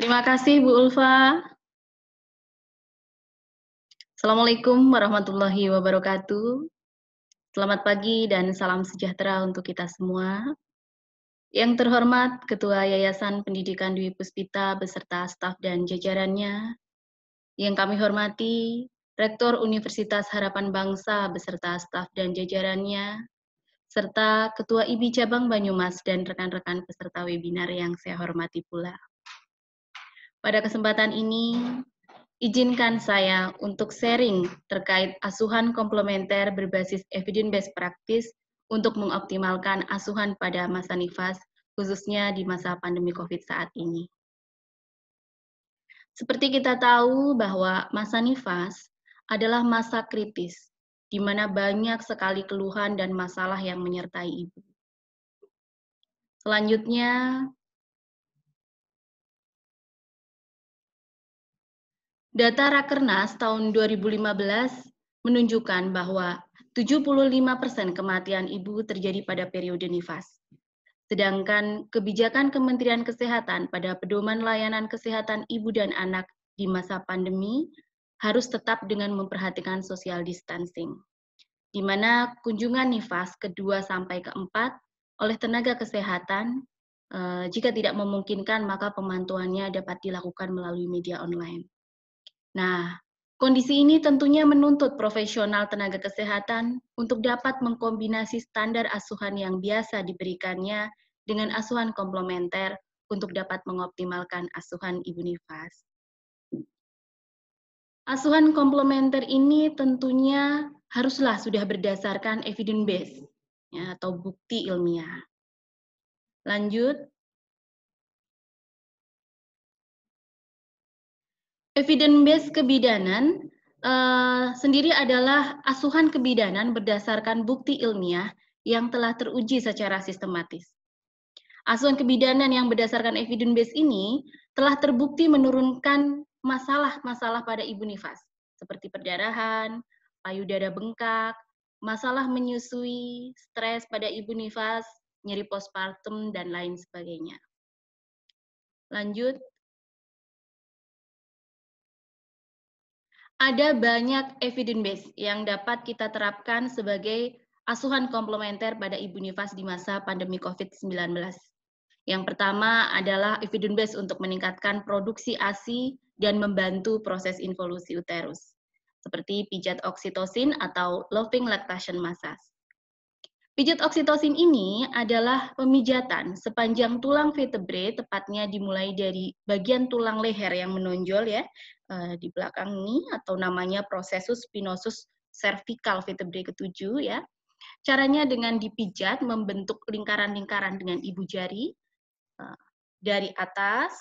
Terima kasih Bu Ulfa. Assalamualaikum warahmatullahi wabarakatuh. Selamat pagi dan salam sejahtera untuk kita semua. Yang terhormat Ketua Yayasan Pendidikan Dwi Puspita beserta staf dan jajarannya. Yang kami hormati Rektor Universitas Harapan Bangsa beserta staf dan jajarannya, serta Ketua IBI Cabang Banyumas dan rekan-rekan peserta webinar yang saya hormati pula. Pada kesempatan ini, izinkan saya untuk sharing terkait asuhan komplementer berbasis evidence-based practice untuk mengoptimalkan asuhan pada masa nifas, khususnya di masa pandemi COVID saat ini. Seperti kita tahu bahwa masa nifas adalah masa kritis, di mana banyak sekali keluhan dan masalah yang menyertai ibu. Selanjutnya, Data Rakernas tahun 2015 menunjukkan bahwa 75% kematian ibu terjadi pada periode nifas. Sedangkan kebijakan Kementerian Kesehatan pada pedoman layanan kesehatan ibu dan anak di masa pandemi harus tetap dengan memperhatikan social distancing, di mana kunjungan nifas kedua sampai keempat oleh tenaga kesehatan eh, jika tidak memungkinkan maka pemantauannya dapat dilakukan melalui media online. Nah, kondisi ini tentunya menuntut profesional tenaga kesehatan untuk dapat mengkombinasi standar asuhan yang biasa diberikannya dengan asuhan komplementer untuk dapat mengoptimalkan asuhan ibu nifas. Asuhan komplementer ini tentunya haruslah sudah berdasarkan evidence base ya, atau bukti ilmiah. Lanjut, Evidence based kebidanan uh, sendiri adalah asuhan kebidanan berdasarkan bukti ilmiah yang telah teruji secara sistematis. Asuhan kebidanan yang berdasarkan evidence based ini telah terbukti menurunkan masalah-masalah pada ibu nifas seperti perdarahan, payudara bengkak, masalah menyusui, stres pada ibu nifas, nyeri postpartum dan lain sebagainya. Lanjut ada banyak evidence base yang dapat kita terapkan sebagai asuhan komplementer pada ibu nifas di masa pandemi COVID-19. Yang pertama adalah evidence base untuk meningkatkan produksi ASI dan membantu proses involusi uterus, seperti pijat oksitosin atau loving lactation massage. Pijat oksitosin ini adalah pemijatan sepanjang tulang vertebrae, tepatnya dimulai dari bagian tulang leher yang menonjol ya, eh, di belakang ini, atau namanya prosesus spinosus cervical vertebrae ketujuh ya. Caranya dengan dipijat membentuk lingkaran-lingkaran dengan ibu jari, eh, dari atas,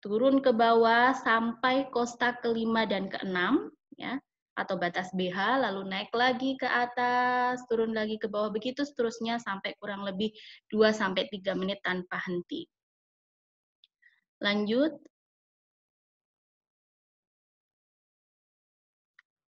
turun ke bawah sampai kosta kelima dan keenam ya atau batas BH, lalu naik lagi ke atas, turun lagi ke bawah, begitu seterusnya sampai kurang lebih 2-3 menit tanpa henti. Lanjut.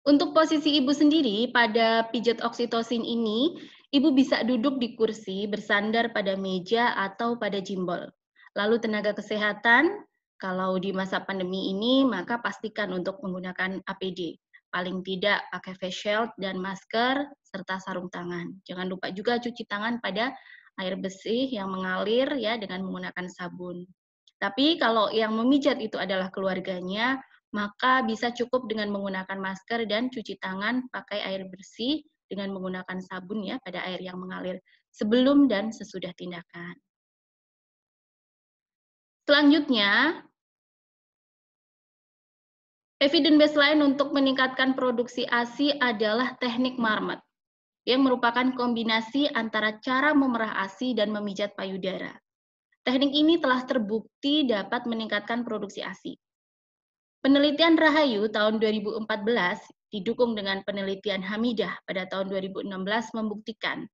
Untuk posisi ibu sendiri pada pijat oksitosin ini, ibu bisa duduk di kursi bersandar pada meja atau pada jimbol. Lalu tenaga kesehatan, kalau di masa pandemi ini, maka pastikan untuk menggunakan APD. Paling tidak pakai face shield dan masker serta sarung tangan. Jangan lupa juga cuci tangan pada air bersih yang mengalir ya dengan menggunakan sabun. Tapi kalau yang memijat itu adalah keluarganya, maka bisa cukup dengan menggunakan masker dan cuci tangan pakai air bersih dengan menggunakan sabun ya pada air yang mengalir sebelum dan sesudah tindakan. Selanjutnya, Evidence base lain untuk meningkatkan produksi ASI adalah teknik marmet yang merupakan kombinasi antara cara memerah ASI dan memijat payudara. Teknik ini telah terbukti dapat meningkatkan produksi ASI. Penelitian Rahayu tahun 2014 didukung dengan penelitian Hamidah pada tahun 2016 membuktikan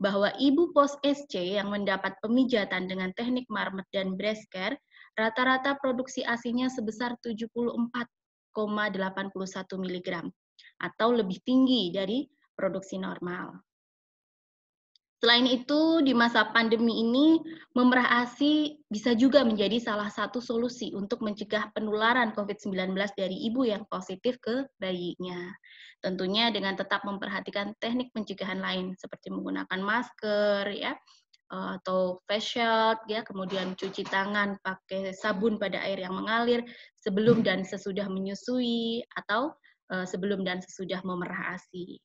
bahwa ibu pos SC yang mendapat pemijatan dengan teknik marmet dan breast care rata-rata produksi ASI-nya sebesar 74 0,81 mg atau lebih tinggi dari produksi normal. Selain itu, di masa pandemi ini, memerah ASI bisa juga menjadi salah satu solusi untuk mencegah penularan COVID-19 dari ibu yang positif ke bayinya. Tentunya dengan tetap memperhatikan teknik pencegahan lain, seperti menggunakan masker, ya, Eh, atau face shield ya kemudian cuci tangan pakai sabun pada air yang mengalir sebelum dan sesudah menyusui atau eh, sebelum dan sesudah memerah ASI.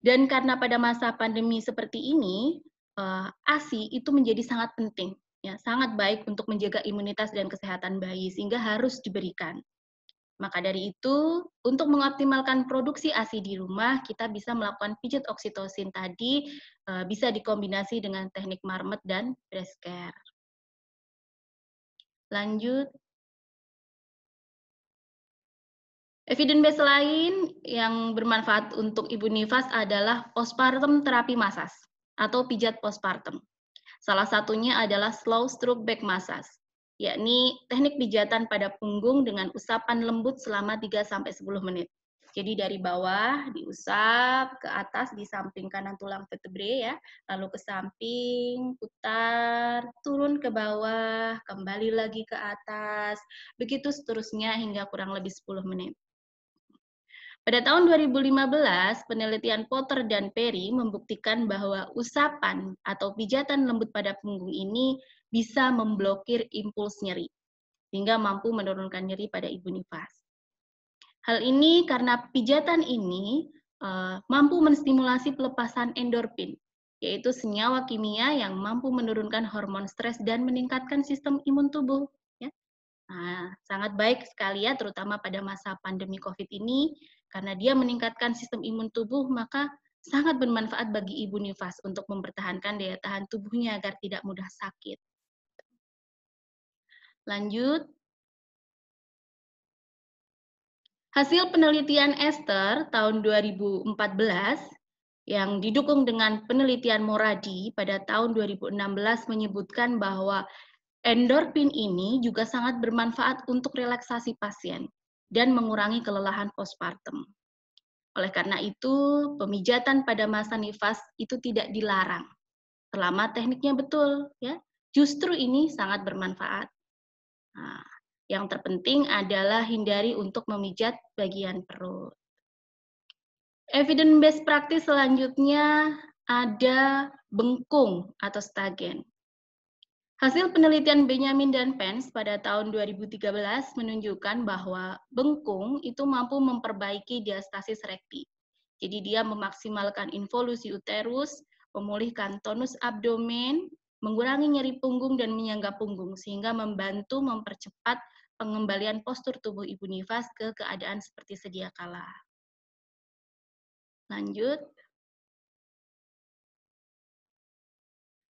Dan karena pada masa pandemi seperti ini eh, ASI itu menjadi sangat penting ya sangat baik untuk menjaga imunitas dan kesehatan bayi sehingga harus diberikan. Maka dari itu, untuk mengoptimalkan produksi ASI di rumah, kita bisa melakukan pijat oksitosin tadi, eh, bisa dikombinasi dengan teknik marmet dan breast care. Lanjut. evidence base lain yang bermanfaat untuk ibu nifas adalah postpartum terapi masas atau pijat postpartum. Salah satunya adalah slow stroke back massage yakni teknik pijatan pada punggung dengan usapan lembut selama 3-10 menit. Jadi dari bawah diusap ke atas di samping kanan tulang vertebrae ya, lalu ke samping, putar, turun ke bawah, kembali lagi ke atas, begitu seterusnya hingga kurang lebih 10 menit. Pada tahun 2015, penelitian Potter dan Perry membuktikan bahwa usapan atau pijatan lembut pada punggung ini bisa memblokir impuls nyeri, sehingga mampu menurunkan nyeri pada ibu nifas. Hal ini karena pijatan ini eh, mampu menstimulasi pelepasan endorfin, yaitu senyawa kimia yang mampu menurunkan hormon stres dan meningkatkan sistem imun tubuh. Ya. Nah, sangat baik sekali ya, terutama pada masa pandemi COVID ini, karena dia meningkatkan sistem imun tubuh, maka sangat bermanfaat bagi ibu nifas untuk mempertahankan daya tahan tubuhnya agar tidak mudah sakit. Lanjut. Hasil penelitian Esther tahun 2014 yang didukung dengan penelitian Moradi pada tahun 2016 menyebutkan bahwa endorfin ini juga sangat bermanfaat untuk relaksasi pasien dan mengurangi kelelahan postpartum. Oleh karena itu, pemijatan pada masa nifas itu tidak dilarang selama tekniknya betul ya. Justru ini sangat bermanfaat. Nah, yang terpenting adalah hindari untuk memijat bagian perut. Evidence based practice selanjutnya ada bengkung atau stagen. Hasil penelitian Benjamin dan Pence pada tahun 2013 menunjukkan bahwa bengkung itu mampu memperbaiki diastasis rekti. Jadi dia memaksimalkan involusi uterus, memulihkan tonus abdomen, mengurangi nyeri punggung dan menyangga punggung, sehingga membantu mempercepat pengembalian postur tubuh ibu nifas ke keadaan seperti sedia kala. Lanjut.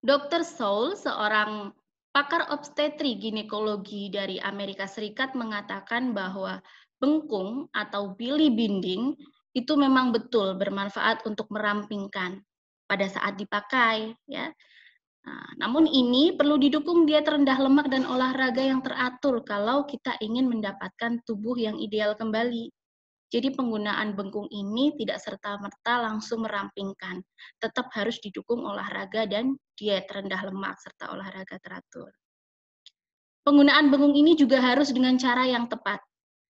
Dr. Saul, seorang pakar obstetri ginekologi dari Amerika Serikat mengatakan bahwa bengkung atau bili binding itu memang betul bermanfaat untuk merampingkan pada saat dipakai ya Nah, namun ini perlu didukung diet rendah lemak dan olahraga yang teratur kalau kita ingin mendapatkan tubuh yang ideal kembali. Jadi penggunaan bengkung ini tidak serta-merta langsung merampingkan, tetap harus didukung olahraga dan diet rendah lemak serta olahraga teratur. Penggunaan bengkung ini juga harus dengan cara yang tepat,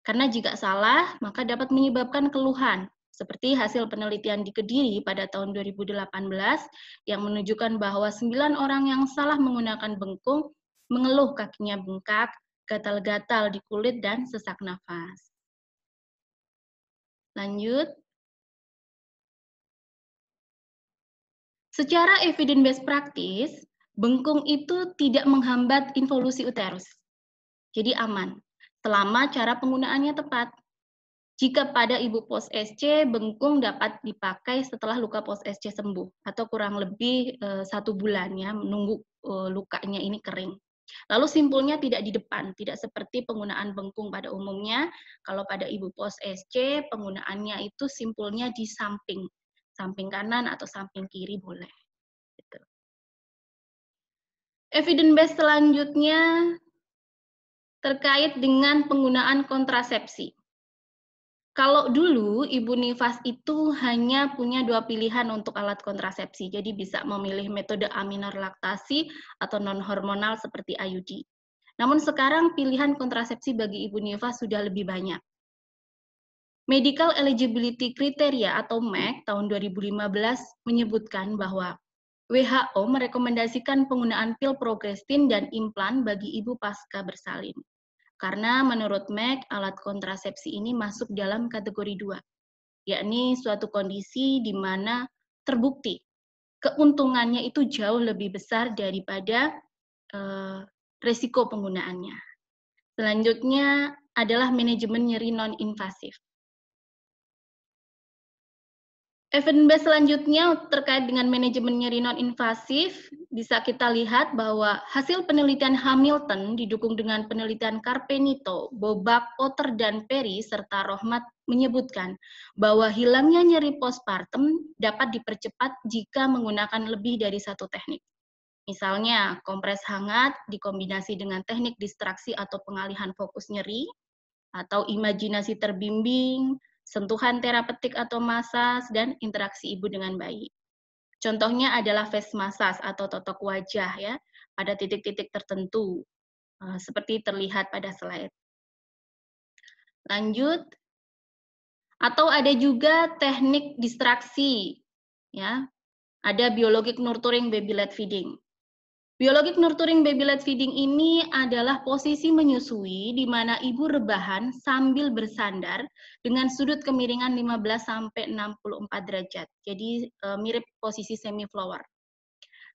karena jika salah maka dapat menyebabkan keluhan, seperti hasil penelitian di Kediri pada tahun 2018 yang menunjukkan bahwa 9 orang yang salah menggunakan bengkung mengeluh kakinya bengkak, gatal-gatal di kulit, dan sesak nafas. Lanjut. Secara evidence-based practice, bengkung itu tidak menghambat involusi uterus. Jadi aman, selama cara penggunaannya tepat. Jika pada ibu pos SC, bengkung dapat dipakai setelah luka pos SC sembuh atau kurang lebih eh, satu bulan ya, menunggu eh, lukanya ini kering. Lalu simpulnya tidak di depan, tidak seperti penggunaan bengkung pada umumnya. Kalau pada ibu pos SC, penggunaannya itu simpulnya di samping, samping kanan atau samping kiri boleh. Gitu. Evidence base selanjutnya terkait dengan penggunaan kontrasepsi. Kalau dulu ibu nifas itu hanya punya dua pilihan untuk alat kontrasepsi, jadi bisa memilih metode aminor laktasi atau non hormonal seperti IUD. Namun sekarang pilihan kontrasepsi bagi ibu nifas sudah lebih banyak. Medical Eligibility Criteria atau MEC tahun 2015 menyebutkan bahwa WHO merekomendasikan penggunaan pil progestin dan implan bagi ibu pasca bersalin. Karena menurut Mac alat kontrasepsi ini masuk dalam kategori dua, yakni suatu kondisi di mana terbukti keuntungannya itu jauh lebih besar daripada eh, resiko penggunaannya. Selanjutnya adalah manajemen nyeri non-invasif base selanjutnya terkait dengan manajemen nyeri non-invasif, bisa kita lihat bahwa hasil penelitian Hamilton didukung dengan penelitian Carpenito, Bobak, Potter dan Perry, serta Rohmat menyebutkan bahwa hilangnya nyeri postpartum dapat dipercepat jika menggunakan lebih dari satu teknik. Misalnya, kompres hangat dikombinasi dengan teknik distraksi atau pengalihan fokus nyeri, atau imajinasi terbimbing, sentuhan terapeutik atau massage, dan interaksi ibu dengan bayi. Contohnya adalah face massage atau totok wajah ya, pada titik-titik tertentu, eh, seperti terlihat pada slide. Lanjut, atau ada juga teknik distraksi, ya. Ada biologic nurturing baby led feeding. Biologic nurturing baby led feeding ini adalah posisi menyusui di mana ibu rebahan sambil bersandar dengan sudut kemiringan 15 sampai 64 derajat. Jadi e, mirip posisi semi flower.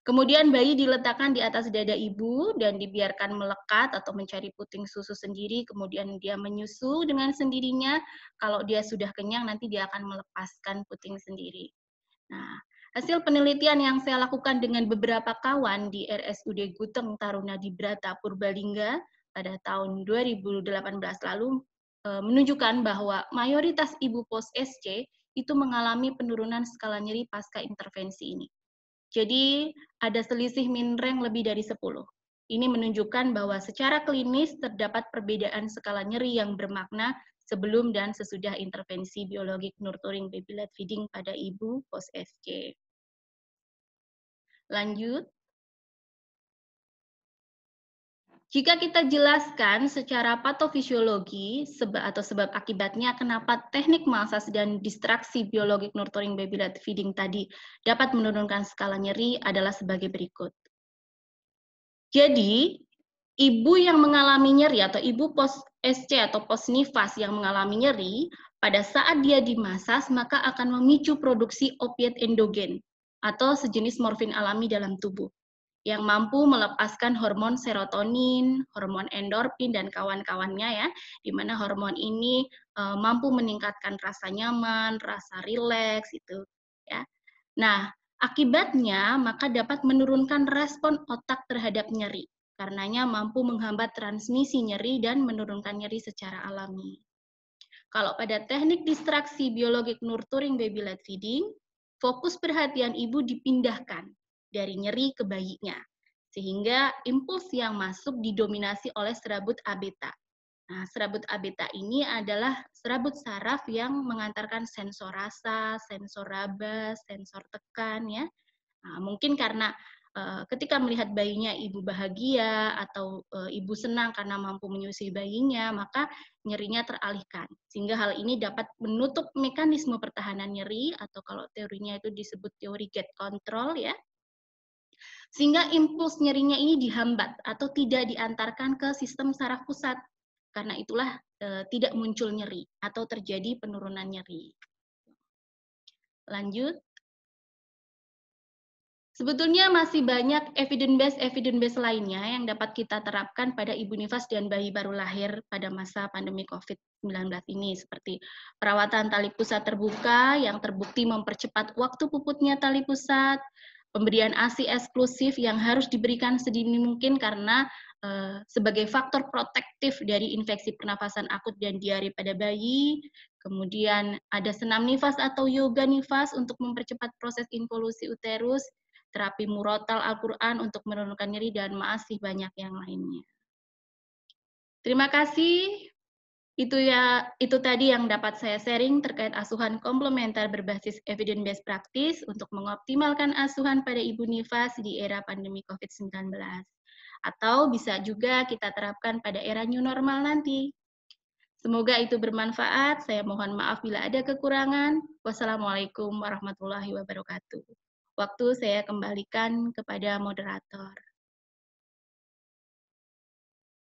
Kemudian bayi diletakkan di atas dada ibu dan dibiarkan melekat atau mencari puting susu sendiri, kemudian dia menyusu dengan sendirinya. Kalau dia sudah kenyang nanti dia akan melepaskan puting sendiri. Nah, Hasil penelitian yang saya lakukan dengan beberapa kawan di RSUD Guteng Taruna di Brata Purbalingga pada tahun 2018 lalu eh, menunjukkan bahwa mayoritas ibu pos SC itu mengalami penurunan skala nyeri pasca intervensi ini. Jadi ada selisih minreng lebih dari 10. Ini menunjukkan bahwa secara klinis terdapat perbedaan skala nyeri yang bermakna sebelum dan sesudah intervensi biologik nurturing baby led feeding pada ibu post SC. Lanjut. Jika kita jelaskan secara patofisiologi sebab atau sebab akibatnya kenapa teknik malsas dan distraksi biologik nurturing baby led feeding tadi dapat menurunkan skala nyeri adalah sebagai berikut. Jadi, ibu yang mengalami nyeri atau ibu post SC atau pos yang mengalami nyeri, pada saat dia dimasas maka akan memicu produksi opiat endogen atau sejenis morfin alami dalam tubuh yang mampu melepaskan hormon serotonin, hormon endorfin dan kawan-kawannya ya, di mana hormon ini e, mampu meningkatkan rasa nyaman, rasa rileks itu ya. Nah, akibatnya maka dapat menurunkan respon otak terhadap nyeri karenanya mampu menghambat transmisi nyeri dan menurunkan nyeri secara alami. Kalau pada teknik distraksi biologik nurturing baby led feeding, fokus perhatian ibu dipindahkan dari nyeri ke bayinya, sehingga impuls yang masuk didominasi oleh serabut abeta. Nah, serabut abeta ini adalah serabut saraf yang mengantarkan sensor rasa, sensor raba, sensor tekan ya. Nah, mungkin karena Eh, ketika melihat bayinya ibu bahagia atau eh, ibu senang karena mampu menyusui bayinya, maka nyerinya teralihkan. Sehingga hal ini dapat menutup mekanisme pertahanan nyeri atau kalau teorinya itu disebut teori get control ya. Sehingga impuls nyerinya ini dihambat atau tidak diantarkan ke sistem saraf pusat. Karena itulah e, tidak muncul nyeri atau terjadi penurunan nyeri. Lanjut Sebetulnya masih banyak evidence based evidence based lainnya yang dapat kita terapkan pada ibu nifas dan bayi baru lahir pada masa pandemi COVID-19 ini seperti perawatan tali pusat terbuka yang terbukti mempercepat waktu puputnya tali pusat, pemberian ASI eksklusif yang harus diberikan sedini mungkin karena e, sebagai faktor protektif dari infeksi pernafasan akut dan diare pada bayi, kemudian ada senam nifas atau yoga nifas untuk mempercepat proses involusi uterus terapi murotal Al-Quran untuk menurunkan nyeri, dan masih banyak yang lainnya. Terima kasih. Itu ya, itu tadi yang dapat saya sharing terkait asuhan komplementer berbasis evidence-based practice untuk mengoptimalkan asuhan pada ibu nifas di era pandemi COVID-19. Atau bisa juga kita terapkan pada era new normal nanti. Semoga itu bermanfaat. Saya mohon maaf bila ada kekurangan. Wassalamualaikum warahmatullahi wabarakatuh. Waktu saya kembalikan kepada moderator.